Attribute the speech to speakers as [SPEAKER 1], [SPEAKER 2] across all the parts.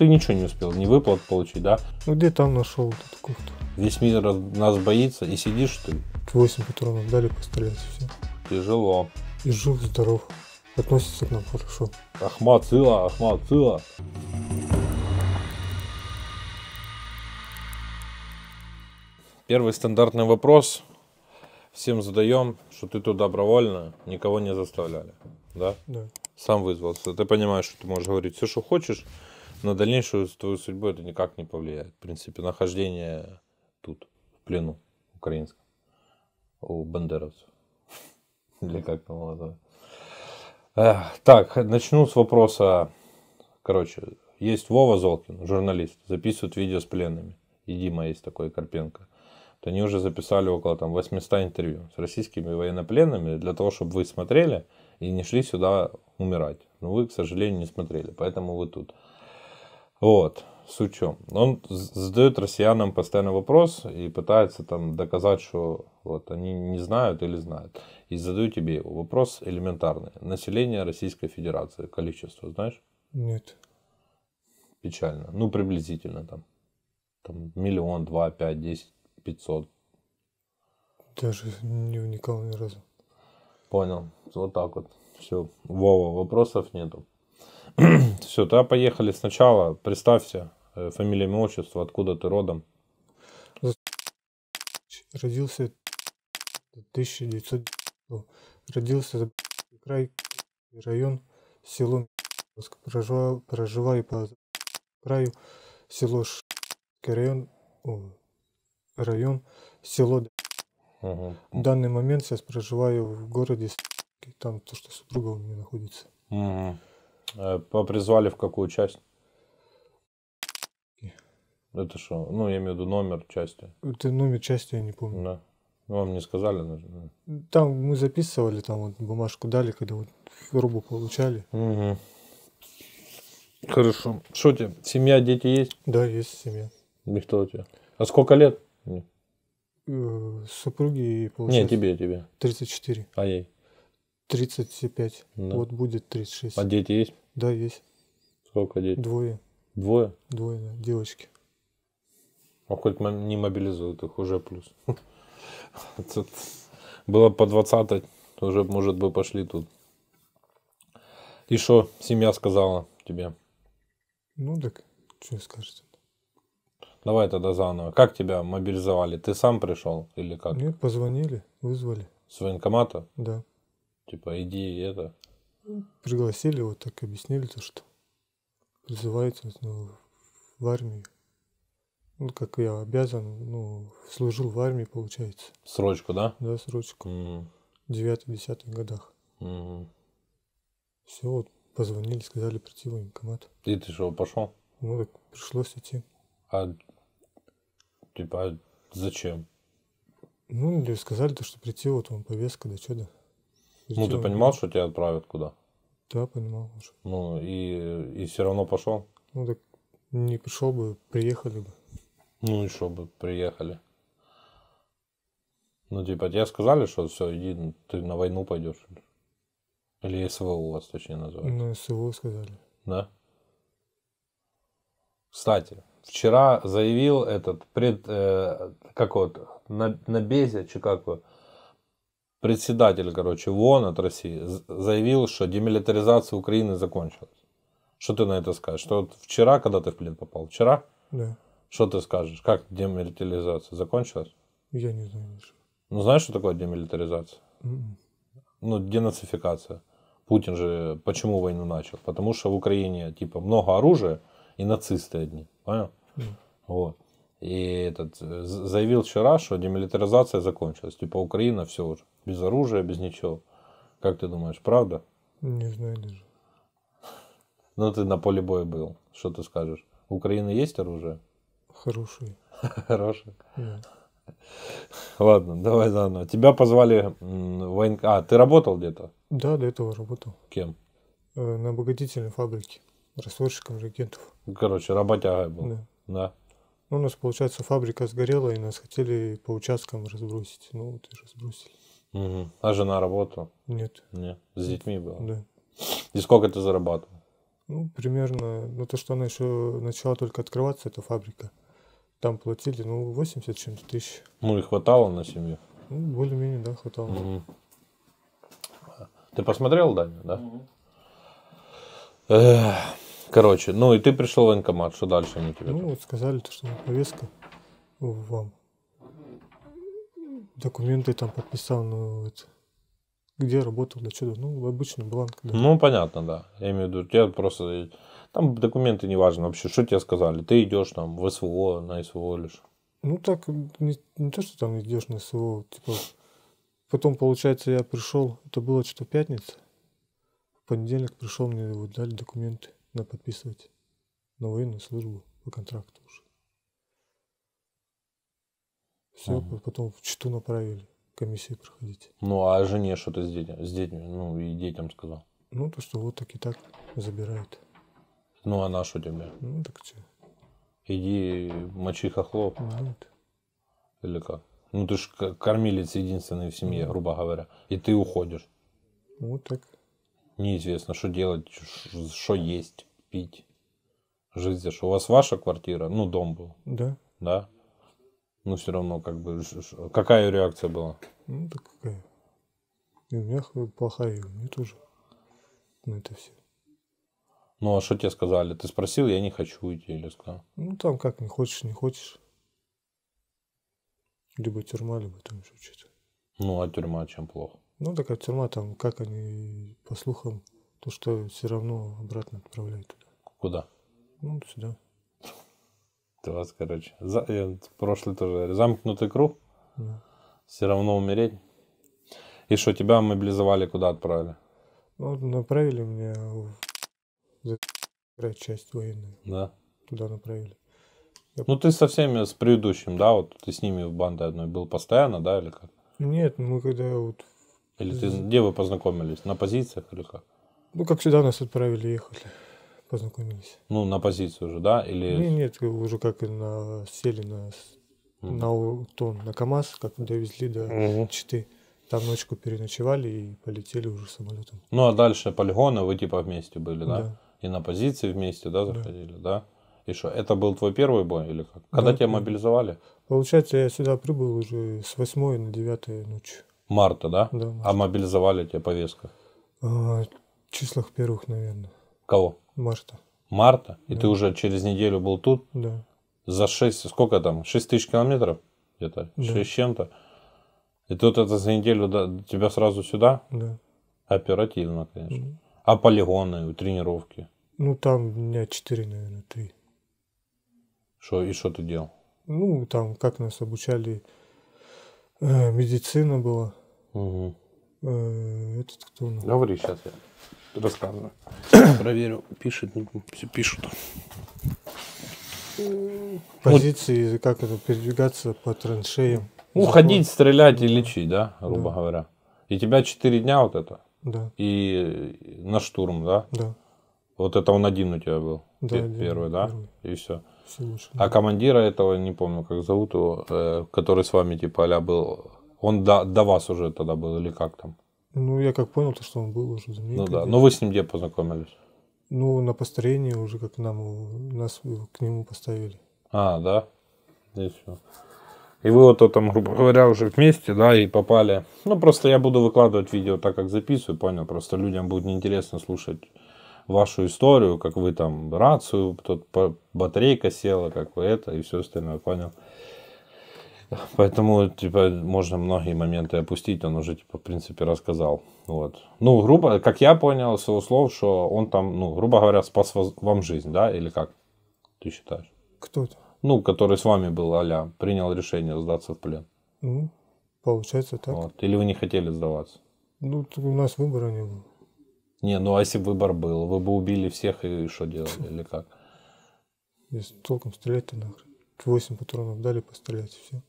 [SPEAKER 1] ты ничего не успел, не выплат получить, да?
[SPEAKER 2] Ну, где там нашел этот курт?
[SPEAKER 1] Весь мир нас боится, и сидишь что ли?
[SPEAKER 2] 8 патронов дали пострелять, все.
[SPEAKER 1] Тяжело. И жив,
[SPEAKER 2] здоров. Относится к нам хорошо.
[SPEAKER 1] Ахмат Сыла, Ахмат Сыла. Первый стандартный вопрос всем задаем, что ты тут добровольно, никого не заставляли, да? Да. Сам вызвался. Ты понимаешь, что ты можешь говорить все, что хочешь, на дальнейшую твою судьбу это никак не повлияет. В принципе, нахождение тут, в плену украинском, у бандеровцев. Или как там это? Так, начну с вопроса. Короче, есть Вова Золкин, журналист, записывает видео с пленными. И Дима есть такой, Карпенко. То они уже записали около там, 800 интервью с российскими военнопленными для того, чтобы вы смотрели и не шли сюда умирать. Но вы, к сожалению, не смотрели, поэтому вы тут. Вот, Сучо. Он задает россиянам постоянно вопрос и пытается там доказать, что вот они не знают или знают. И задаю тебе его. Вопрос элементарный. Население Российской Федерации, количество, знаешь? Нет. Печально. Ну, приблизительно там. Там миллион, два, пять, десять, пятьсот.
[SPEAKER 2] Даже не вникал ни разу.
[SPEAKER 1] Понял. Вот так вот. Все. Вова, вопросов нету. Все, тогда поехали сначала. Представься, э, фамилия, имя, отчество, откуда ты родом.
[SPEAKER 2] Родился в 1900 родился край район село проживал проживаю по краю село Ш... район район село угу. в данный момент сейчас проживаю в городе там то что супруга у меня находится
[SPEAKER 1] угу. Э, попризвали в какую часть? Это что? Ну, я имею в виду номер части.
[SPEAKER 2] Это номер части, я не
[SPEAKER 1] помню. Да. Ну, вам не сказали, наверное.
[SPEAKER 2] Там мы записывали, там вот бумажку дали, когда
[SPEAKER 1] вот рубу
[SPEAKER 2] получали.
[SPEAKER 1] Угу. Хорошо. Что тебе? Семья, дети есть?
[SPEAKER 2] Да, есть семья.
[SPEAKER 1] И кто у тебя? А сколько лет?
[SPEAKER 2] Э, супруги, получается. Не, тебе, тебе. 34. А ей? 35. Да. Вот будет 36. А дети есть? Да, есть. Сколько детей? Двое. Двое? Двое, да, девочки.
[SPEAKER 1] А хоть не мобилизуют их, уже плюс. Тут было по 20, уже, может бы, пошли тут. И что семья сказала тебе?
[SPEAKER 2] Ну так, что скажете?
[SPEAKER 1] Давай тогда заново. Как тебя мобилизовали? Ты сам пришел или как? Нет, позвонили, вызвали. С военкомата? Да. Типа, иди это.
[SPEAKER 2] Пригласили, вот так объяснили то, что призывается ну, в армию. Ну, как я обязан, ну, служил в армии, получается.
[SPEAKER 1] Срочку, да? Да, срочку. Mm.
[SPEAKER 2] В 9 годах. Mm. Все, вот позвонили, сказали прийти в военкомат.
[SPEAKER 1] И ты что, пошел?
[SPEAKER 2] Ну, так пришлось идти.
[SPEAKER 1] А, типа, а зачем?
[SPEAKER 2] Ну, сказали то, что прийти, вот вам повестка, да что да. Ну, ты
[SPEAKER 1] понимал, что тебя отправят куда? Да, понимал уже. Ну, и, и все равно пошел?
[SPEAKER 2] Ну, так не пошел бы, приехали бы.
[SPEAKER 1] Ну, еще бы приехали. Ну, типа, тебе сказали, что все, иди, ты на войну пойдешь? Или СВО у вас точнее называют? Ну,
[SPEAKER 2] СВО сказали.
[SPEAKER 1] Да? Кстати, вчера заявил этот пред... Э, как вот, на, на Безе, чи как председатель, короче, Вон от России заявил, что демилитаризация Украины закончилась. Что ты на это скажешь? Что вот вчера, когда ты в плен попал, вчера? Да. Что ты скажешь? Как демилитаризация закончилась? Я не знаю ничего. Ну знаешь, что такое демилитаризация? Mm-mm. М-м. Ну, денацификация. Путин же почему войну начал? Потому что в Украине типа много оружия и нацисты одни. Понял? Mm. Вот и этот, э, заявил вчера, что демилитаризация закончилась. Типа Украина все уже, без оружия, без ничего. Как ты думаешь, правда?
[SPEAKER 2] Не знаю даже.
[SPEAKER 1] Ну ты на поле боя был, что ты скажешь? У Украины есть оружие? Хорошее. Хорошее? Ладно, давай заново. Тебя позвали в А, ты работал где-то?
[SPEAKER 2] Да, до этого работал. Кем? Э, на обогатительной фабрике, растворщиком ракетов.
[SPEAKER 1] Короче, работяга был. Да. Да.
[SPEAKER 2] Ну, у нас, получается, фабрика сгорела, и нас хотели по участкам разбросить. Ну, вот и разбросили.
[SPEAKER 1] Угу. А жена работала? Нет. Нет. С детьми была. Да. И сколько ты зарабатывал?
[SPEAKER 2] Ну, примерно, ну, то, что она еще начала только открываться, эта фабрика. Там платили, ну, 80 чем-то тысяч.
[SPEAKER 1] Ну, и хватало на семью?
[SPEAKER 2] Ну, более-менее, да, хватало.
[SPEAKER 1] Угу. Ты посмотрел Даню, да? Угу. Эх. Короче, ну и ты пришел в военкомат, что дальше они тебе? Ну,
[SPEAKER 2] вот сказали, что повестка вам. Документы там подписал, ну, это, где работал, да что, ну, обычный бланк.
[SPEAKER 1] Да. Ну, понятно, да. Я имею в виду, тебя просто, там документы не важны, вообще, что тебе сказали, ты идешь там в СВО, на СВО лишь.
[SPEAKER 2] Ну, так, не, не то, что там идешь на СВО, типа, потом, получается, я пришел, это было что-то пятница, в понедельник пришел, мне вот дали документы надо подписывать на военную службу по контракту уже. Все, угу. потом в читу направили, комиссии проходить.
[SPEAKER 1] Ну, а жене что-то с, детьми с детьми, ну, и детям сказал?
[SPEAKER 2] Ну, то, что вот так и так забирают.
[SPEAKER 1] Ну, а наш у тебя? Ну, так что? Иди мочи хохлов. Нет. Ну, Или как? Ну, ты же кормилец единственный в семье, грубо говоря. И ты уходишь. Вот так неизвестно, что делать, что есть, пить, жить за что. У вас ваша квартира, ну, дом был. Да. Да. Ну, все равно, как бы, какая реакция была?
[SPEAKER 2] Ну, так какая. И у меня плохая, и у меня тоже. Ну, это все.
[SPEAKER 1] Ну, а что тебе сказали? Ты спросил, я не хочу уйти, или сказал?
[SPEAKER 2] Ну, там как, не хочешь, не хочешь. Либо тюрьма, либо
[SPEAKER 1] там еще что-то. Ну, а тюрьма чем плохо?
[SPEAKER 2] Ну, такая тюрьма там, как они, по слухам, то, что все равно обратно отправляют туда. Куда? Ну, сюда.
[SPEAKER 1] Это вас, короче. За... Я, э, прошлый тоже замкнутый круг. Да. Все равно умереть. И что, тебя мобилизовали, куда отправили?
[SPEAKER 2] Ну, направили меня в часть военную. Да. Туда направили.
[SPEAKER 1] Я... Ну, ты со всеми, с предыдущим, да, вот ты с ними в банде одной был постоянно, да, или как?
[SPEAKER 2] Нет, мы когда вот
[SPEAKER 1] или ты, где вы познакомились? На позициях или как?
[SPEAKER 2] Ну, как сюда нас отправили, ехали, познакомились.
[SPEAKER 1] Ну, на позицию уже, да? Или...
[SPEAKER 2] Нет, нет, уже как на, сели на, угу. на, тон, на КАМАЗ, как мы довезли до угу. Читы. Там ночку переночевали и полетели уже самолетом.
[SPEAKER 1] Ну, а дальше полигоны вы типа вместе были, да? да? И на позиции вместе, да, заходили, да? да? И что, это был твой первый бой или как? Когда да, тебя мобилизовали?
[SPEAKER 2] Получается, я сюда прибыл уже с 8 на 9 ночи. Марта, да? Да. Марта.
[SPEAKER 1] А мобилизовали тебя повестка? А,
[SPEAKER 2] числах первых, наверное.
[SPEAKER 1] Кого? Марта. Марта? И да. ты уже через неделю был тут? Да. За 6, сколько там, 6 тысяч километров где-то? Да. с чем-то? И тут это за неделю да, тебя сразу сюда? Да. Оперативно, конечно. А полигоны, тренировки?
[SPEAKER 2] Ну, там дня 4, наверное, 3.
[SPEAKER 1] Что и что ты делал?
[SPEAKER 2] Ну, там, как нас обучали, э, медицина была, Угу. Этот кто
[SPEAKER 1] Говори, сейчас я рассказываю. Проверю. Пишет, все пишут.
[SPEAKER 2] Позиции, вот. как это, передвигаться по траншеям.
[SPEAKER 1] Ну, ходить, стрелять и лечить, да, грубо да. говоря. И тебя 4 дня вот это. Да. И на штурм, да? Да. Вот это он один у тебя был. Да, первый, первый да? Первый. И все. все лучше, а да. командира этого, не помню, как зовут его, э, который с вами, типа, а был он до, до вас уже тогда был или как там?
[SPEAKER 2] Ну, я как понял, то, что он был уже Ну да, но ну, вы
[SPEAKER 1] с ним где познакомились?
[SPEAKER 2] Ну, на построении уже как нам, нас э, к нему поставили.
[SPEAKER 1] А, да? Здесь все. И вы вот там, грубо говоря, уже вместе, да, и попали. Ну, просто я буду выкладывать видео так, как записываю, понял? Просто людям будет неинтересно слушать вашу историю, как вы там рацию, тут батарейка села, как вы это и все остальное, понял? Поэтому, типа, можно многие моменты опустить, он уже, типа, в принципе, рассказал. Вот. Ну, грубо, как я понял с его слов, что он там, ну, грубо говоря, спас вам жизнь, да, или как? Ты считаешь? Кто-то. Ну, который с вами был, аля, принял решение сдаться в плен.
[SPEAKER 2] Ну, получается так. Вот.
[SPEAKER 1] Или вы не хотели сдаваться?
[SPEAKER 2] Ну, у нас выбора не было.
[SPEAKER 1] Не, ну а если бы выбор был, вы бы убили всех и что делали, или как?
[SPEAKER 2] Если толком стрелять-то нахрен. Восемь патронов дали пострелять, и все.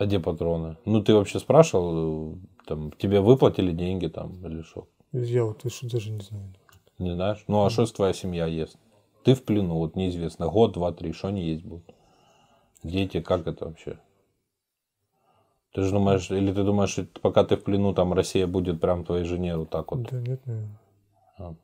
[SPEAKER 1] А где патроны? Ну, ты вообще спрашивал, э, там, тебе выплатили деньги там или что?
[SPEAKER 2] Я вот еще даже не знаю.
[SPEAKER 1] Не знаешь? Ну, а что mm. твоя семья ест? Ты в плену, вот неизвестно, год, два, три, что они есть будут? Дети, как это вообще? Ты же думаешь, или ты думаешь, что пока ты в плену, там Россия будет прям твоей жене вот так вот? Да
[SPEAKER 2] нет, нет. А.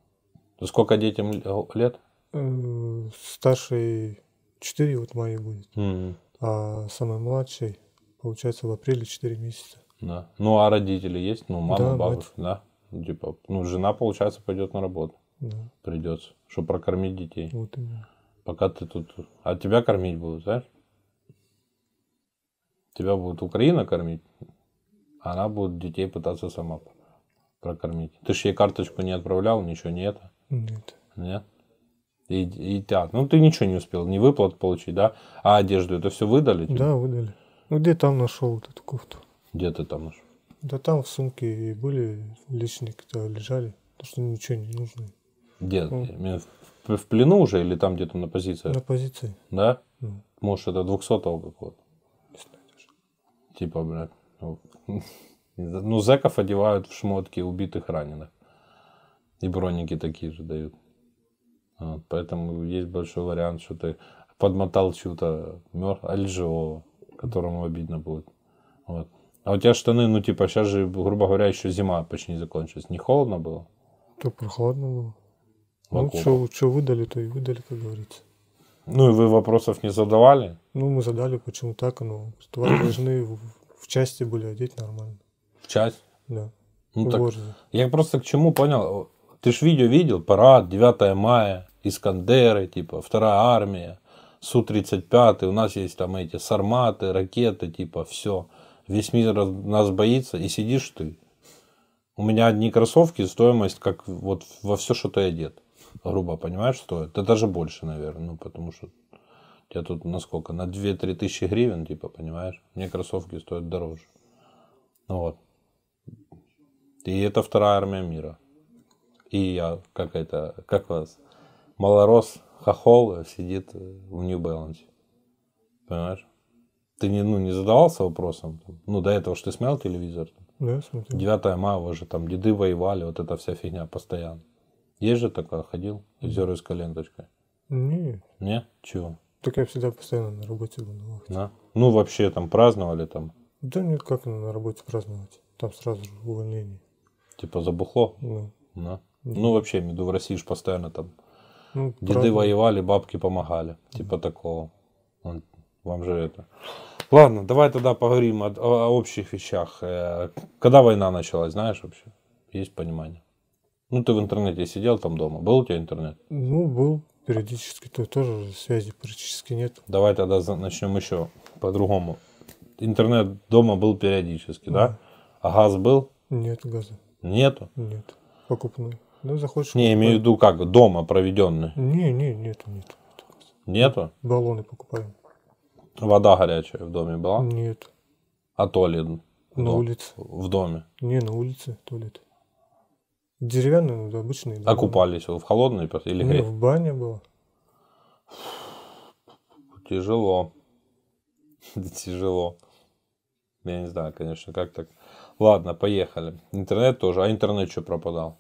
[SPEAKER 1] Сколько детям лет?
[SPEAKER 2] Э, Старший 4 вот моей будет, mm а самый младший получается, в апреле 4 месяца.
[SPEAKER 1] Да. Ну, а родители есть? Ну, мама, да, бабушка, да? Ну, типа, ну, жена, получается, пойдет на работу. Да. Придется, чтобы прокормить детей. Вот именно. Пока ты тут... А тебя кормить будут, знаешь? Тебя будет Украина кормить, а она будет детей пытаться сама прокормить. Ты же ей карточку не отправлял, ничего не это? Нет. Нет? И, и так, ну ты ничего не успел, не выплат получить, да? А одежду это все выдали? Да,
[SPEAKER 2] выдали. Ну, где там нашел вот эту кофту?
[SPEAKER 1] Где ты там нашел?
[SPEAKER 2] Да там в сумке и были личные, какие-то лежали, потому что ничего не нужно. Где? Ну,
[SPEAKER 1] в, плену уже или там где-то на позиции? На позиции. Да? Mm. Может, это 200-го какого-то? Не знаю даже. Типа, блядь. Ну, ну, зэков одевают в шмотки убитых раненых. И броники такие же дают. Вот, поэтому есть большой вариант, что ты подмотал чью-то мертвого, живого которому обидно будет. Вот. А у тебя штаны, ну, типа, сейчас же, грубо говоря, еще зима почти закончилась. Не холодно было?
[SPEAKER 2] Да прохладно было. Ну, что, что выдали, то и выдали, как говорится.
[SPEAKER 1] Ну, и вы вопросов не задавали?
[SPEAKER 2] Ну, мы задали, почему так, но твари должны в, в части были одеть нормально.
[SPEAKER 1] В часть? Да. Ну, так, я просто к чему понял. Ты ж видео видел, парад, 9 мая, Искандеры, типа, вторая армия. Су-35, у нас есть там эти сарматы, ракеты, типа все. Весь мир нас боится, и сидишь ты. У меня одни кроссовки, стоимость как вот во все, что ты одет. Грубо понимаешь, стоит. это даже больше, наверное, ну потому что я тут на сколько? На 2-3 тысячи гривен, типа, понимаешь? Мне кроссовки стоят дороже. Ну вот. И это вторая армия мира. И я, как это, как вас, малорос, хохол сидит в New Balance. Понимаешь? Ты не, ну, не задавался вопросом? Ну, до этого что ты смотрел телевизор? Да, смотрел. 9 мая уже там деды воевали, вот эта вся фигня постоянно. Есть же такая, ходил? Зеры с каленточкой? Не. Не? Чего?
[SPEAKER 2] Так я всегда постоянно на работе был. На
[SPEAKER 1] да? Ну, вообще там праздновали там?
[SPEAKER 2] Да нет, как на работе праздновать? Там сразу же увольнение.
[SPEAKER 1] Типа забухло? Да. да. да. Ну, вообще, в России же постоянно там ну, Деды правда. воевали, бабки помогали. Типа такого. Он, вам же это. Ладно, давай тогда поговорим о, о, о общих вещах. Э, когда война началась, знаешь вообще? Есть понимание? Ну, ты в интернете сидел там дома. Был у тебя интернет?
[SPEAKER 2] Ну, был. Периодически то тоже связи практически нет.
[SPEAKER 1] Давай тогда начнем еще по-другому. Интернет дома был периодически, да? да? А газ был? Нет газа. Нету? Нет.
[SPEAKER 2] Покупной. Ну, заходишь. Не, покупаем. имею
[SPEAKER 1] в виду как дома проведенный.
[SPEAKER 2] Не, не, нету, нету. Нету? Баллоны покупаем.
[SPEAKER 1] Вода горячая в доме была? Нет. А туалет? На дом? улице. В доме?
[SPEAKER 2] Не, на улице туалет. Деревянный, ну, обычный. Баллоны. А
[SPEAKER 1] купались вы в холодной или грязь? в
[SPEAKER 2] бане было.
[SPEAKER 1] Тяжело. Тяжело. Я не знаю, конечно, как так. Ладно, поехали. Интернет тоже. А интернет что пропадал?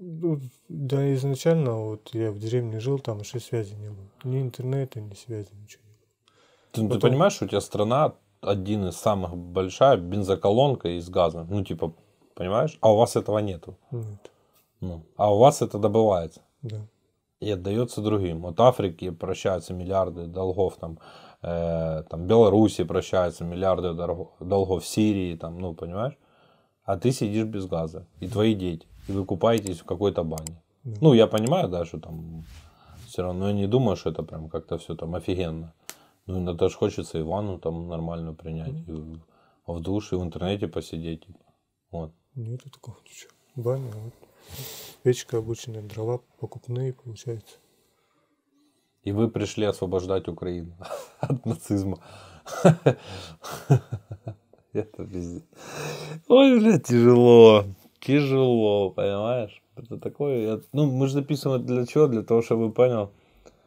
[SPEAKER 2] Ну, да, изначально вот я в деревне жил, там еще связи не было. Ни интернета, ни связи, ничего не
[SPEAKER 1] было. Ты, Потом... ты понимаешь, что у тебя страна один из самых большая бензоколонка из газа. Ну, типа, понимаешь? А у вас этого нету. Нет. Ну, а у вас это добывается. Да. И отдается другим. От Африки прощаются миллиарды долгов там. Э, там Беларуси прощаются миллиарды долгов, долгов Сирии, там, ну, понимаешь? А ты сидишь без газа. И твои дети и вы купаетесь в какой-то бане. Да. Ну, я понимаю, да, что там все равно я не думаю, что это прям как-то все там офигенно. Ну, иногда же хочется и ванну там нормально принять, mm и в душе, и в интернете посидеть. Вот.
[SPEAKER 2] Нет ну, такого ничего. Баня, вот. Печка обычная, дрова покупные, получается.
[SPEAKER 1] И вы пришли освобождать Украину от нацизма. Это пиздец. Ой, блядь, тяжело тяжело, понимаешь? Это такое... Ну, мы же записываем для чего? Для того, чтобы понял.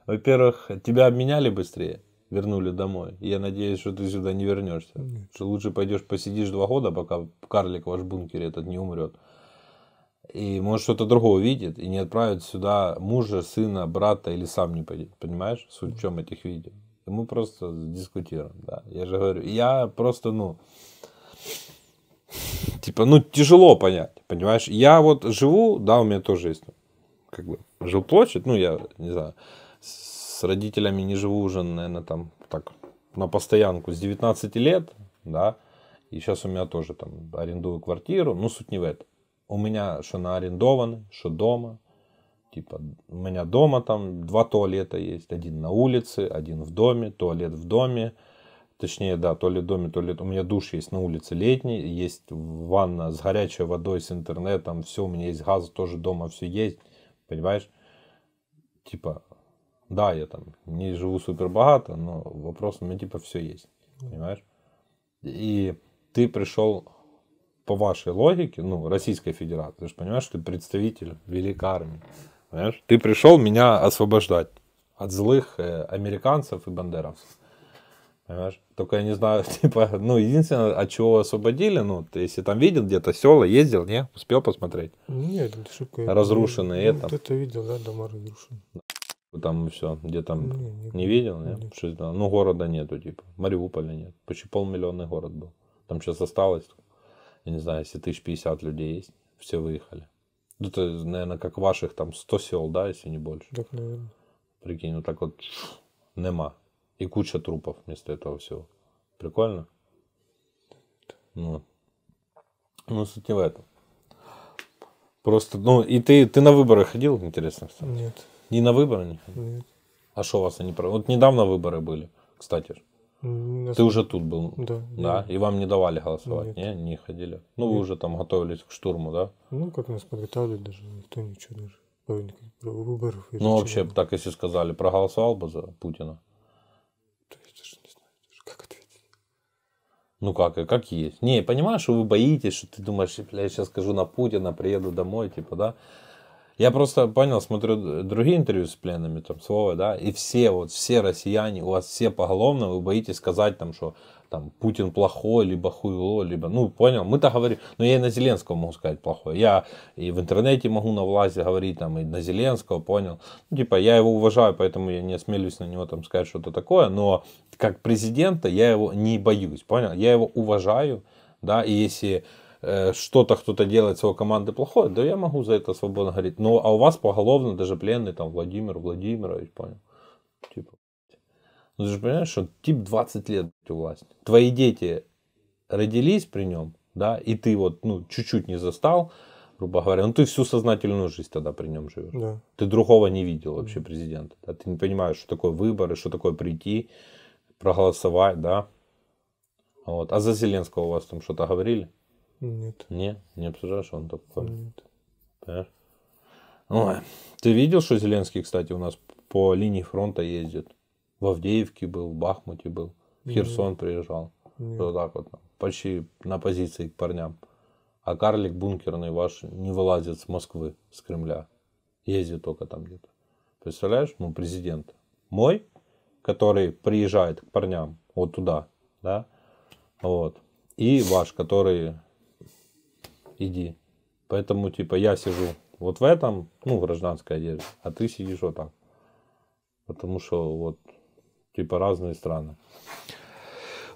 [SPEAKER 1] Во-первых, тебя обменяли быстрее, вернули домой. Я надеюсь, что ты сюда не вернешься. Нет. Что лучше пойдешь посидишь два года, пока карлик ваш бункере этот не умрет. И может что-то другое увидит и не отправит сюда мужа, сына, брата или сам не пойдет. Понимаешь, суть в чем этих видео? И мы просто дискутируем, да. Я же говорю, я просто, ну, Типа, ну, тяжело понять, понимаешь? Я вот живу, да, у меня тоже есть, ну, как бы, жилплощадь, ну, я не знаю, с родителями не живу уже, наверное, там, так, на постоянку с 19 лет, да, и сейчас у меня тоже там арендую квартиру, ну, суть не в этом. У меня что на арендованы, что дома, типа, у меня дома там два туалета есть, один на улице, один в доме, туалет в доме, точнее, да, то ли в доме, то ли... У меня душ есть на улице летний, есть ванна с горячей водой, с интернетом, все, у меня есть газ, тоже дома все есть, понимаешь? Типа, да, я там не живу супер богато, но вопрос у меня типа все есть, понимаешь? И ты пришел по вашей логике, ну, Российской Федерации, ты же понимаешь, что ты представитель великой армии, понимаешь? Ты пришел меня освобождать от злых э, американцев и бандеровцев. Понимаешь? Только я не знаю, типа, ну, единственное, от чего освободили, ну, ты, если там видел где-то села, ездил, не? Успел посмотреть? Нет, шибко. Разрушенные ну, это. Кто-то
[SPEAKER 2] видел, да, дома разрушены.
[SPEAKER 1] Там все, где там не, не, не видел, не? Нет. Что, ну, города нету, типа, Мариуполя нет. Почти полмиллионный город был. Там сейчас осталось, я не знаю, если тысяч пятьдесят людей есть, все выехали. Ну, это, наверное, как ваших там сто сел, да, если не больше. Так, наверное. Прикинь, ну так вот нема. И куча трупов вместо этого всего. Прикольно? Ну, ну суть не в этом. Просто, ну, и ты, ты на выборы ходил, интересно, кстати? Нет. Ни на выборы не ходил? Нет. А что у вас они проводят? Вот недавно выборы были, кстати. Нас... Ты уже тут был, да, да? И вам не давали голосовать, Нет. не, не ходили. Ну Нет. вы уже там готовились к штурму, да?
[SPEAKER 2] Ну как нас подготавливали даже, никто ничего даже выборов. Ну вообще
[SPEAKER 1] так если сказали, проголосовал бы за Путина? Ну как, э, как есть. Не, понимаешь, что вы боитесь, что ты думаешь, я сейчас скажу на Путина, приеду домой, типа, да. Я просто понял, смотрю другие интервью с пленными, там, слово, да, и все, вот, все россияне, у вас все поголовно, вы боитесь сказать, там, что, там, Путин плохой, либо хуйло, либо, ну, понял, мы-то говорим, но ну, я и на Зеленского могу сказать плохое, я и в интернете могу на власти говорить, там, и на Зеленского, понял, ну, типа, я его уважаю, поэтому я не осмелюсь на него, там, сказать что-то такое, но как президента я его не боюсь, понял, я его уважаю, да, и если что-то кто-то делает своего команды плохое, да я могу за это свободно говорить. Но а у вас поголовно даже пленный там Владимир Владимирович, понял? Типа. Ну ты же понимаешь, что тип 20 лет у власти. Твои дети родились при нем, да, и ты вот, ну, чуть-чуть не застал, грубо говоря, ну ты всю сознательную жизнь тогда при нем живешь. Да. Ты другого не видел вообще президента. Да? Ты не понимаешь, что такое выборы, что такое прийти, проголосовать, да. Вот. А за Зеленского у вас там что-то говорили? Нет. Не, не обсуждаешь, он топ Нет. Понимаешь? Ой. Ты видел, что Зеленский, кстати, у нас по линии фронта ездит? В Авдеевке был, в Бахмуте был, в Херсон Нет. приезжал. Нет. Вот так вот, почти на позиции к парням. А карлик бункерный ваш не вылазит с Москвы, с Кремля. Ездит только там где-то. Представляешь? Ну, президент. Мой, который приезжает к парням вот туда, да, вот. И ваш, который иди. Поэтому, типа, я сижу вот в этом, ну, в гражданской одежде, а ты сидишь вот так. Потому что вот, типа, разные страны.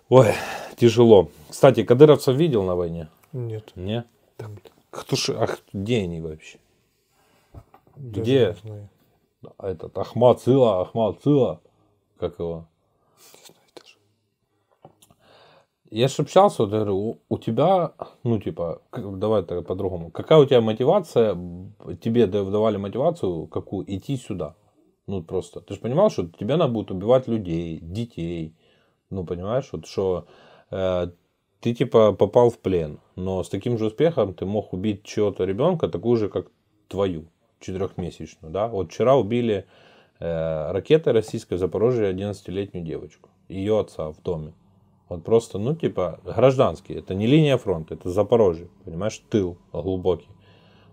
[SPEAKER 1] Ой, тяжело. Кстати, кадыровцев видел на войне? Нет. Не? Там... Кто ж, ах, где они вообще? Даже где? Не знаю. А этот, Ахмад Цила, Ахмад Цила, как его? Не знаю я же общался, вот, я говорю, у, тебя, ну, типа, давай так по-другому. Какая у тебя мотивация, тебе давали мотивацию, какую, идти сюда? Ну, просто, ты же понимал, что тебя надо будет убивать людей, детей, ну, понимаешь, вот, что э, ты, типа, попал в плен, но с таким же успехом ты мог убить чего-то ребенка, такую же, как твою, четырехмесячную, да? Вот вчера убили э, ракетой российской в Запорожье 11-летнюю девочку, ее отца в доме. Вот просто, ну, типа, гражданские. Это не линия фронта, это Запорожье. Понимаешь, тыл глубокий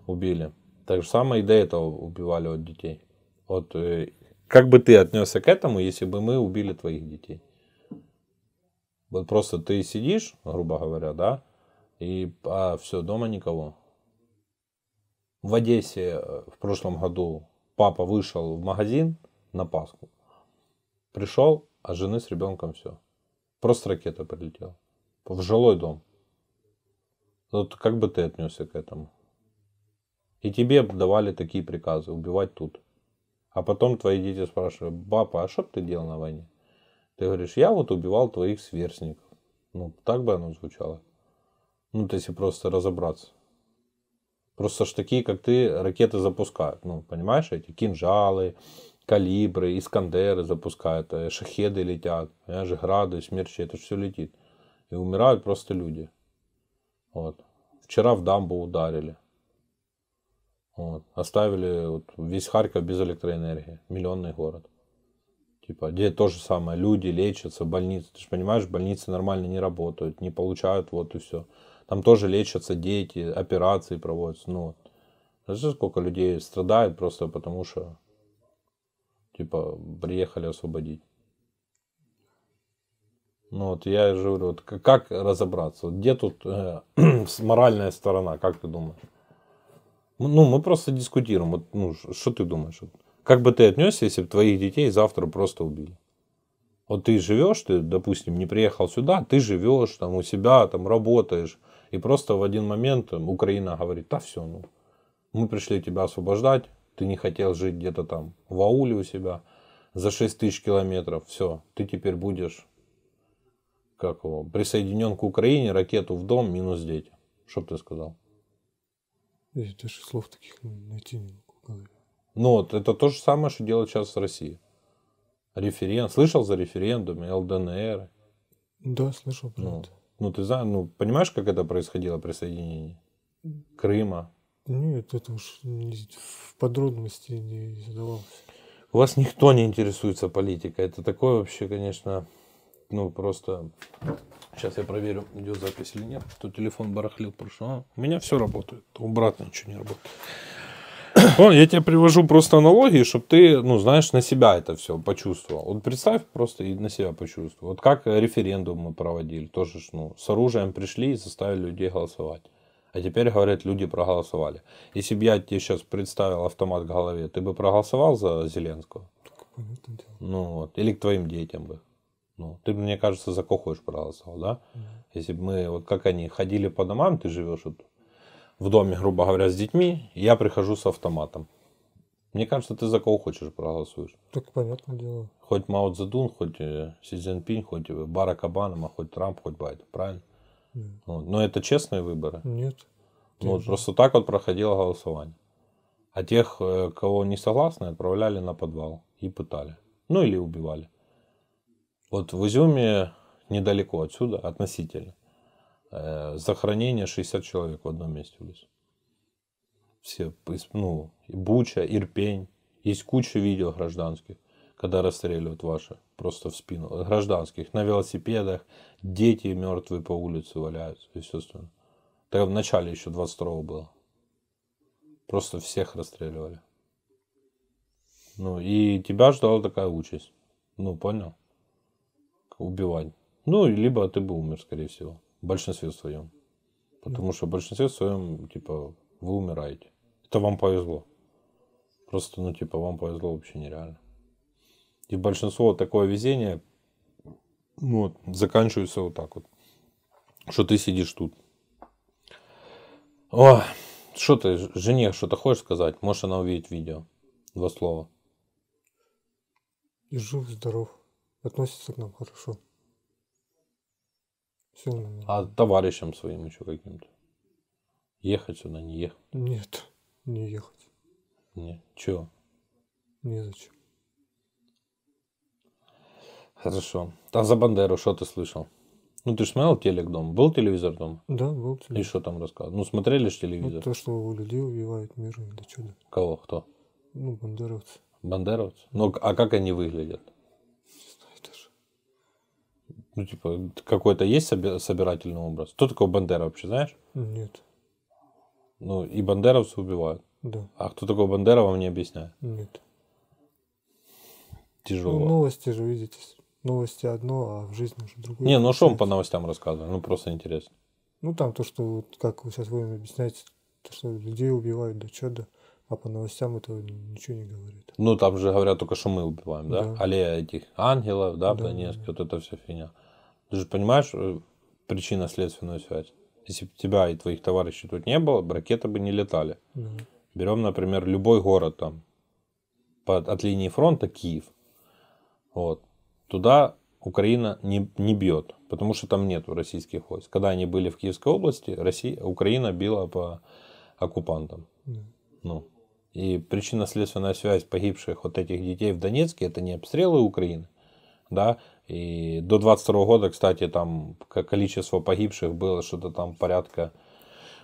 [SPEAKER 1] убили. Так же самое и до этого убивали от детей. Вот э, как бы ты отнесся к этому, если бы мы убили твоих детей? Вот просто ты сидишь, грубо говоря, да, и а, все, дома никого. В Одессе э, в прошлом году папа вышел в магазин на Пасху, пришел, а жены с ребенком все. Просто ракета прилетела. В жилой дом. Вот ну, как бы ты отнесся к этому? И тебе давали такие приказы, убивать тут. А потом твои дети спрашивают, папа, а что ты делал на войне? Ты говоришь, я вот убивал твоих сверстников. Ну, так бы оно звучало. Ну, то есть просто разобраться. Просто ж такие, как ты, ракеты запускают. Ну, понимаешь, эти кинжалы, калибры, искандеры запускают, шахеды летят, понимаешь, грады, смерчи, это все летит. И умирают просто люди. Вот. Вчера в дамбу ударили. Вот. Оставили вот, весь Харьков без электроэнергии. Миллионный город. Типа, где то же самое, люди лечатся, больницы. Ты же понимаешь, больницы нормально не работают, не получают, вот и все. Там тоже лечатся дети, операции проводятся. Ну, знаешь, сколько людей страдает просто потому, что Типа, приехали освободить. Ну вот я же говорю, вот как разобраться? Вот где тут э, моральная сторона, как ты думаешь? Ну, мы просто дискутируем. Вот, ну, что ты думаешь? Как бы ты отнесся, если бы твоих детей завтра просто убили? Вот ты живешь, ты, допустим, не приехал сюда, ты живешь там у себя, там работаешь, и просто в один момент Украина говорит, да все, ну, мы пришли тебя освобождать, ты не хотел жить где-то там в ауле у себя за 6 тысяч километров, все, ты теперь будешь как его, присоединен к Украине, ракету в дом, минус дети. Что бы ты сказал?
[SPEAKER 2] Я даже слов таких ну, найти не могу.
[SPEAKER 1] Ну вот, это то же самое, что делать сейчас в России Референ... Слышал за референдумы ЛДНР?
[SPEAKER 2] Да, слышал ну,
[SPEAKER 1] Ну, ты знаешь, ну, понимаешь, как это происходило присоединение Крыма
[SPEAKER 2] нет, это уж в подробности не задавалось.
[SPEAKER 1] У вас никто не интересуется политикой. Это такое вообще, конечно, ну просто... Сейчас я проверю, идет запись или нет. То телефон барахлил, Прошу. а, у меня все работает, у брата ничего не работает. Ну, я тебе привожу просто аналогии, чтобы ты, ну, знаешь, на себя это все почувствовал. Вот представь просто и на себя почувствовал. Вот как референдум мы проводили, тоже, ну, с оружием пришли и заставили людей голосовать. А теперь, говорят, люди проголосовали. Если бы я тебе сейчас представил автомат в голове, ты бы проголосовал за Зеленского? Так, Ну вот. Или к твоим детям бы. Ну, ты, мне кажется, за Кохош проголосовал, да? Mm-hmm. Если бы мы, вот как они, ходили по домам, ты живешь вот в доме, грубо говоря, с детьми, я прихожу с автоматом. Мне кажется, ты за кого хочешь проголосуешь.
[SPEAKER 2] Так понятное дело.
[SPEAKER 1] Хоть Мао Цзэдун, хоть э, Си Цзиньпинь, хоть э, Барак Обама, хоть Трамп, хоть Байден, правильно? Вот. Но ну, ну, это честные выборы? Нет. Ну, вот просто так вот проходило голосование. А тех, э, кого не согласны, отправляли на подвал и пытали. Ну или убивали. Вот в Изюме недалеко отсюда, относительно, э, захоронение 60 человек в одном месте в лесу. Все, ну, Буча, Ирпень. Есть куча видео гражданских когда расстреливают ваши, просто в спину, гражданских, на велосипедах, дети мертвые по улице валяются, естественно. Так в начале еще 22 было. Просто всех расстреливали. Ну, и тебя ждала такая участь. Ну, понял? Убивать. Ну, либо ты бы умер, скорее всего. В большинстве своем. Потому да. что в большинстве своем, типа, вы умираете. Это вам повезло. Просто, ну, типа, вам повезло вообще нереально. И большинство такое везение ну, вот, заканчивается вот так вот. Что ты сидишь тут. О, что ты, жене что-то хочешь сказать? Может она увидит видео? Два слова.
[SPEAKER 2] И жив, здоров. Относится к нам хорошо. Все
[SPEAKER 1] А товарищам своим еще каким-то? Ехать сюда, не ехать?
[SPEAKER 2] Нет, не ехать.
[SPEAKER 1] Нет, чего? Не зачем. Хорошо. А за Бандеру что ты слышал? Ну, ты же смотрел телек дома? Был телевизор дома? Да, был телевизор. И что там рассказывал? Ну, смотрели же ну, телевизор? Ну, то,
[SPEAKER 2] что людей убивают мир или чудо.
[SPEAKER 1] Кого? Кто? Ну, бандеровцы. Бандеровцы? Ну, а как они выглядят? Не знаю даже. Ну, типа, какой-то есть собирательный образ? Кто такой Бандера вообще, знаешь? Нет. Ну, и бандеровцы убивают? Да. А кто такой Бандера, вам не объясняет? Нет. Тяжело. Ну,
[SPEAKER 2] новости же видите новости одно, а в жизни уже другое. Не, ну
[SPEAKER 1] что он по новостям рассказывал? Ну просто интересно.
[SPEAKER 2] Ну там то, что вот, как вы сейчас будем объяснять, то, что людей убивают, да что да. А по новостям этого ничего не говорит.
[SPEAKER 1] Ну там же говорят только, что мы убиваем, да? да. Але этих ангелов, да, да Донецк, да. вот это все фигня. Ты же понимаешь э, причинно-следственную связь? Если бы тебя и твоих товарищей тут не было, ракеты бы не летали. Да. Берем, например, любой город там, от линии фронта Киев. Вот туда Украина не, не бьет, потому что там нет российских войск. Когда они были в Киевской области, Россия, Украина била по оккупантам. Ну. И причинно-следственная связь погибших вот этих детей в Донецке, это не обстрелы Украины, да, и до 22 года, кстати, там количество погибших было что-то там порядка,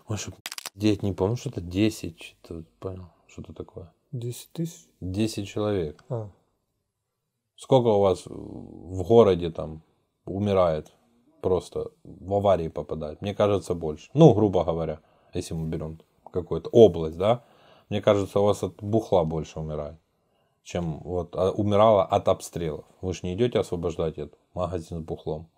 [SPEAKER 1] ой, что, не помню, что-то 10, что-то, понял, что-то такое.
[SPEAKER 2] 10 тысяч?
[SPEAKER 1] 10 человек. А. Сколько у вас в городе там умирает просто в аварии попадает? Мне кажется, больше. Ну, грубо говоря, если мы берем какую-то область, да? Мне кажется, у вас от бухла больше умирает, чем вот а, умирала от обстрелов. Вы же не идете освобождать этот магазин с бухлом.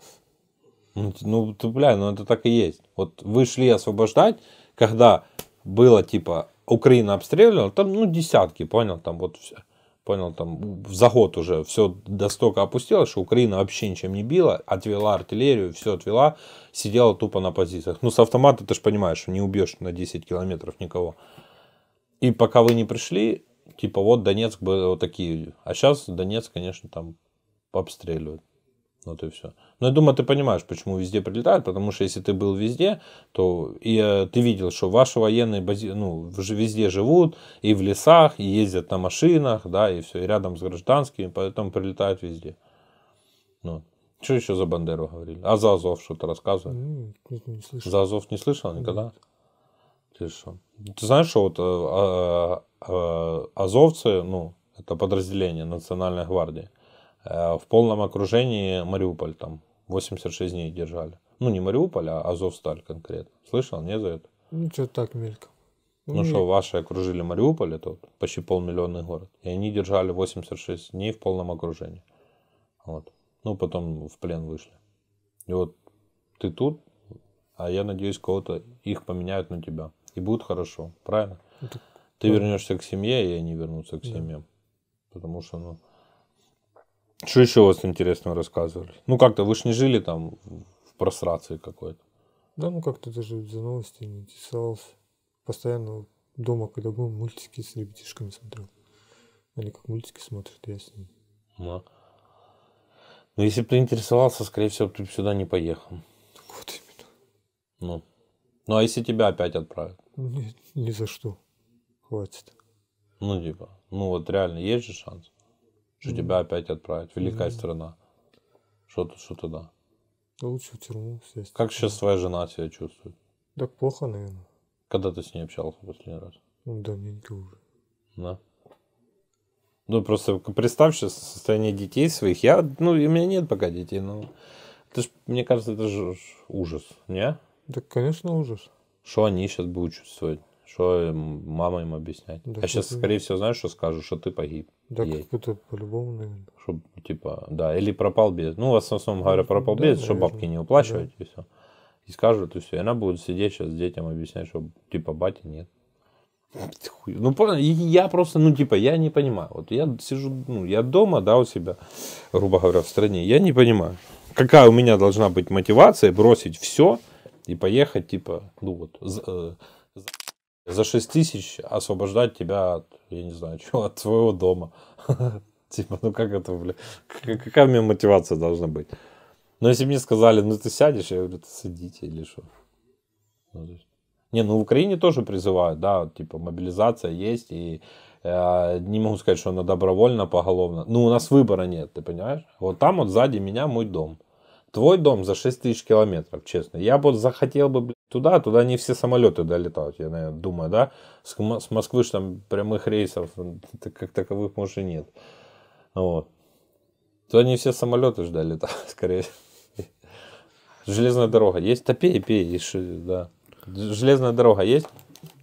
[SPEAKER 1] Ну, ну, ты, бля, ну это так и есть. Вот вы шли освобождать, когда было типа Украина обстреливала, там ну десятки, понял, там вот все понял, там за год уже все настолько опустилось, что Украина вообще ничем не била, отвела артиллерию, все отвела, сидела тупо на позициях. Ну, с автомата ты же понимаешь, не убьешь на 10 километров никого. И пока вы не пришли, типа вот Донецк был вот такие. А сейчас Донецк, конечно, там обстреливают. Вот и все. Но я думаю, ты понимаешь, почему везде прилетают, потому что если ты был везде, то и э, ты видел, что ваши военные бази, ну, везде живут, и в лесах, и ездят на машинах, да, и все, и рядом с гражданскими, поэтому прилетают везде. Ну. Что еще за Бандеру говорили? А за Азов что-то рассказывали? Ну, не слышал. За Азов не слышал никогда? Нет. Ты что? Ты знаешь, что вот э, а, а, а, азовцы, ну, это подразделение Национальной гвардии, Э, в полном окружении Мариуполь там 86 дней держали. Ну, не Мариуполь, а Азовсталь конкретно. Слышал, не за это?
[SPEAKER 2] Ну, что-то так мельком.
[SPEAKER 1] Ну, ну что, ваши окружили Мариуполь, это вот почти полмиллионный город. И они держали 86 дней в полном окружении. Вот. Ну, потом в плен вышли. И вот ты тут, а я надеюсь, кого-то их поменяют на тебя. И будет хорошо, правильно? Это... Ну, ты вернешься к семье, и они вернутся к семье, Да. Потому что, ну, что еще у вас интересного рассказывали? Ну как-то вы ж не жили там в прострации какой-то. Да,
[SPEAKER 2] ну как-то даже за новости не интересовался. Постоянно дома, когда был, мультики с ребятишками смотрел. Они как мультики смотрят, я с ними.
[SPEAKER 1] Да. Ну, если бы ты интересовался, скорее всего, ты бы сюда не поехал. Вот именно. Ну. Ну, а если тебя опять отправят?
[SPEAKER 2] Нет, ни за что. Хватит.
[SPEAKER 1] Ну, типа, ну вот реально есть же шанс? что тебя опять отправят. Великая страна. Что, то что тогда?
[SPEAKER 2] Да лучше в тюрьму сесть.
[SPEAKER 1] Как сейчас твоя жена себя чувствует?
[SPEAKER 2] Так плохо, наверное.
[SPEAKER 1] Когда ты с ней общался последний раз?
[SPEAKER 2] Ну, давненько уже.
[SPEAKER 1] Да? Ну, просто представь сейчас состояние детей своих. Я, ну, у меня нет пока детей, но... Это ж, мне кажется, это же ужас, не? Да,
[SPEAKER 2] конечно, ужас.
[SPEAKER 1] Что они сейчас будут чувствовать? Что мама им объяснять? Да а сейчас, скорее всего, знаешь, что скажу, что ты погиб. Да, как
[SPEAKER 2] это по-любому, наверное.
[SPEAKER 1] Чтоб, типа, да, или пропал без. Ну, в основном ну, говоря, пропал да, без, чтобы бабки не уплачивать, да. и все. И скажут, и все. И она будет сидеть сейчас с детям объяснять, что, типа, батя нет. Ну, я просто, ну, типа, я не понимаю. Вот я сижу, ну, я дома, да, у себя, грубо говоря, в стране. Я не понимаю, какая у меня должна быть мотивация бросить все и поехать, типа, ну, вот, э, за 6 тысяч освобождать тебя от, я не знаю, чего, от своего дома. Типа, ну как это, бля, какая у меня мотивация должна быть? Но ну, если мне сказали, ну ты сядешь, я говорю, ты садите или что? Ну, не, ну в Украине тоже призывают, да, типа мобилизация есть, и э, не могу сказать, что она добровольно, поголовно. Ну у нас выбора нет, ты понимаешь? Вот там вот сзади меня мой дом. Твой дом за 6 тысяч километров, честно. Я бы захотел бы блядь, туда, туда не все самолеты долетают, я наверное, думаю, да? С, с Москвы же там прямых рейсов как таковых, может, и нет. Вот. Туда не все самолеты же долетают, скорее. Железная дорога есть? Да пей, пей, да. Железная дорога есть?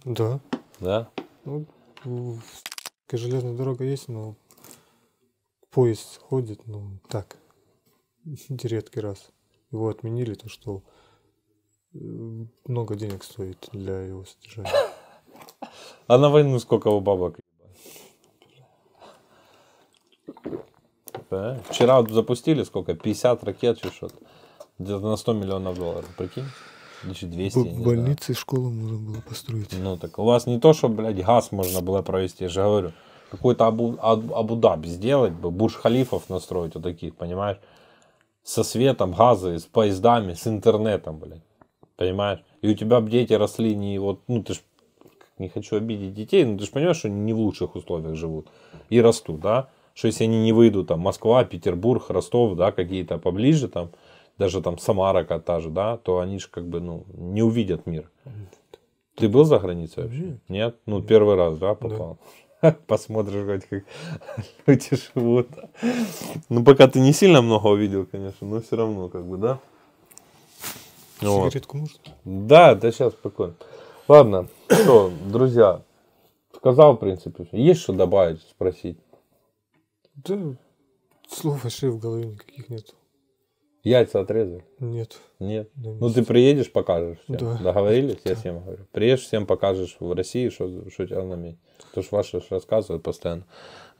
[SPEAKER 1] Да. Да?
[SPEAKER 2] Ну, железная дорога есть, но поезд ходит, ну, так. редкий раз. Его отменили, то что э, много денег стоит для его содержания.
[SPEAKER 1] А на войну сколько у бабок? Да. Вчера запустили сколько? 50 ракет или что-то. Где-то на 100 миллионов долларов. Прикинь? Или 200, Б-
[SPEAKER 2] больницы и школу можно было построить.
[SPEAKER 1] Ну так у вас не то, что, блядь, газ можно было провести, я же говорю. Какой-то Абу-Даб сделать бы, Бурж-Халифов настроить вот таких, понимаешь? со светом, газы, с поездами, с интернетом, блядь. Понимаешь? И у тебя дети росли не вот, ну ты ж не хочу обидеть детей, но ты же понимаешь, что они не в лучших условиях живут и растут, да? Что если они не выйдут, там, Москва, Петербург, Ростов, да, какие-то поближе, там, даже там Самара та же, да, то они же как бы, ну, не увидят мир. Ты был за границей вообще? Нет? Ну, первый раз, да, попал? Да. посмотришь хоть, как люди живут. Ну, пока ты не сильно много увидел, конечно, но все равно, как бы, да? Сигаретку вот. можно? Да, да сейчас спокойно. Ладно, что, друзья, сказал, в принципе, есть что добавить, спросить?
[SPEAKER 2] Да, слов вообще в голове никаких нету.
[SPEAKER 1] Яйца отрезали? Нет. Нет. Да, ну ты приедешь, покажешь всем. Да. Договорились? Да. Я всем говорю. Приедешь, всем покажешь в России, что, что у тебя на уме. Потому что ваши рассказывают постоянно.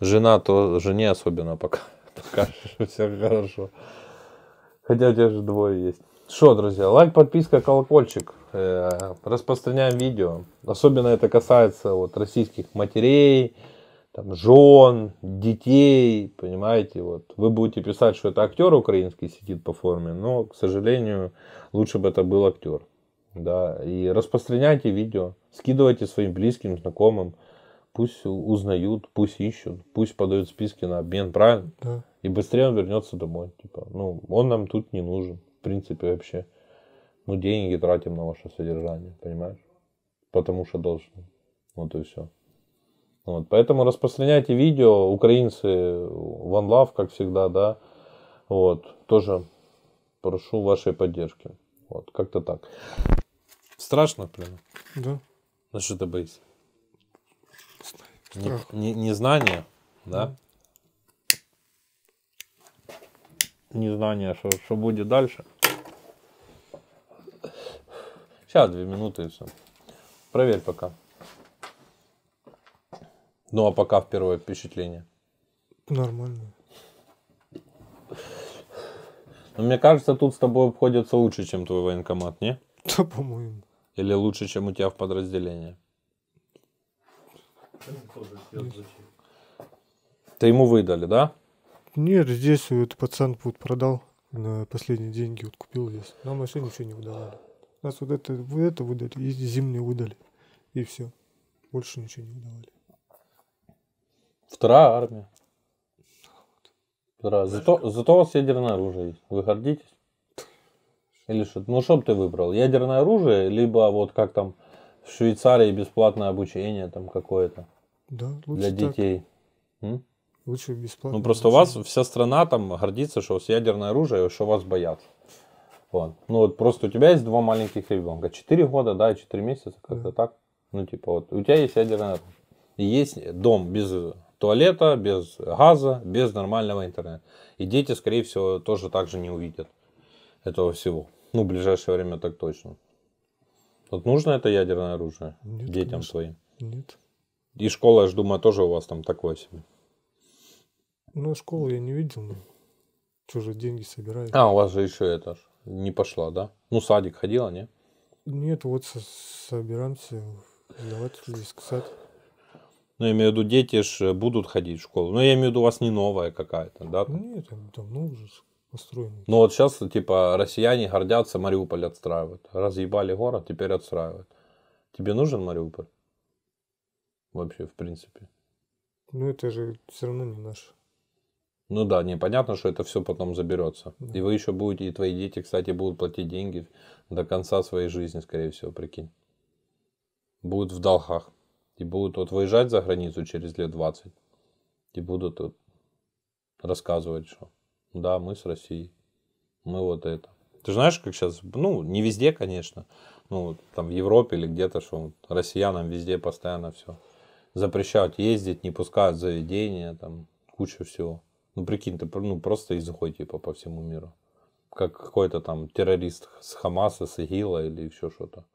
[SPEAKER 1] Жена, то жене особенно пока покажешь, все хорошо. Хотя у тебя же двое есть. Что, друзья, лайк, подписка, колокольчик. Э, распространяем видео. Особенно это касается вот российских матерей, там, жен, детей, понимаете, вот. Вы будете писать, что это актер украинский сидит по форме, но, к сожалению, лучше бы это был актер. Да, и распространяйте видео, скидывайте своим близким, знакомым, пусть узнают, пусть ищут, пусть подают списки на обмен, правильно? Да. И быстрее он вернется домой, типа, ну, он нам тут не нужен, в принципе, вообще. Мы деньги тратим на ваше содержание, понимаешь? Потому что должны. Вот и все. Вот, поэтому распространяйте видео, украинцы, One Love, как всегда, да, вот, тоже прошу вашей поддержки. Вот, как-то так. Страшно, прям? Да. На ну, что ты боишься? Не, не, незнание, да? Незнание, что, что будет дальше. Сейчас, две минуты и все. Проверь пока. Ну а пока в первое впечатление?
[SPEAKER 2] Нормально. Но
[SPEAKER 1] ну, мне кажется, тут с тобой обходятся лучше, чем твой военкомат, не? Да, по-моему. Или лучше, чем у тебя в подразделении? Ты ему выдали, да?
[SPEAKER 2] Нет, здесь вот пацан вот продал на последние деньги, вот купил здесь. Нам вообще ничего не выдавали. Нас вот это, вот это выдали, и зимние выдали. И все. Больше ничего не выдавали.
[SPEAKER 1] Вторая армия. Вторая. Зато, зато у вас ядерное оружие есть. Вы гордитесь? Или что? Ну, что бы ты выбрал? Ядерное оружие, либо вот как там в Швейцарии бесплатное обучение там какое-то да, для детей. Так.
[SPEAKER 2] Лучше бесплатно. Ну, просто обучение.
[SPEAKER 1] у вас вся страна там гордится, что у вас ядерное оружие, что вас боятся. Вот. Ну, вот просто у тебя есть два маленьких ребенка. Четыре года, да, и четыре месяца, как-то да. так. Ну, типа, вот у тебя есть ядерное оружие. И есть дом без туалета, без газа, без нормального интернета. И дети, скорее всего, тоже так же не увидят этого всего. Ну, в ближайшее время так точно. Вот нужно это ядерное оружие Нет, детям конечно. своим? Нет. И школа, я же думаю, тоже у вас там такое себе.
[SPEAKER 2] Ну, школу я не видел, но чужие деньги собирают. А,
[SPEAKER 1] у вас же еще это ж не пошла, да? Ну, садик ходила, не?
[SPEAKER 2] Нет, вот собираемся сдавать в сад.
[SPEAKER 1] Ну, я имею в виду, дети ж э, будут ходить в школу. Но ну, я имею в виду, у вас не новая какая-то, да? Нет, давно уже построены. Ну вот сейчас, типа, россияне гордятся, Мариуполь отстраивают. Разъебали город, теперь отстраивают. Тебе нужен Мариуполь? Вообще, в принципе.
[SPEAKER 2] Ну, это же все равно не наш.
[SPEAKER 1] Ну да, непонятно, что это все потом заберется. Да. И вы еще будете, и твои дети, кстати, будут платить деньги до конца своей жизни, скорее всего, прикинь. Будут в долгах и будут вот выезжать за границу через лет 20 и будут вот рассказывать, что да, мы с Россией, мы вот это. Ты знаешь, как сейчас, ну, не везде, конечно, ну, там в Европе или где-то, что россиянам везде постоянно все запрещают ездить, не пускают заведения, там куча всего. Ну, прикинь, ты ну, просто изухой типа по всему миру. Как какой-то там террорист с Хамаса, с ИГИЛа или еще что-то.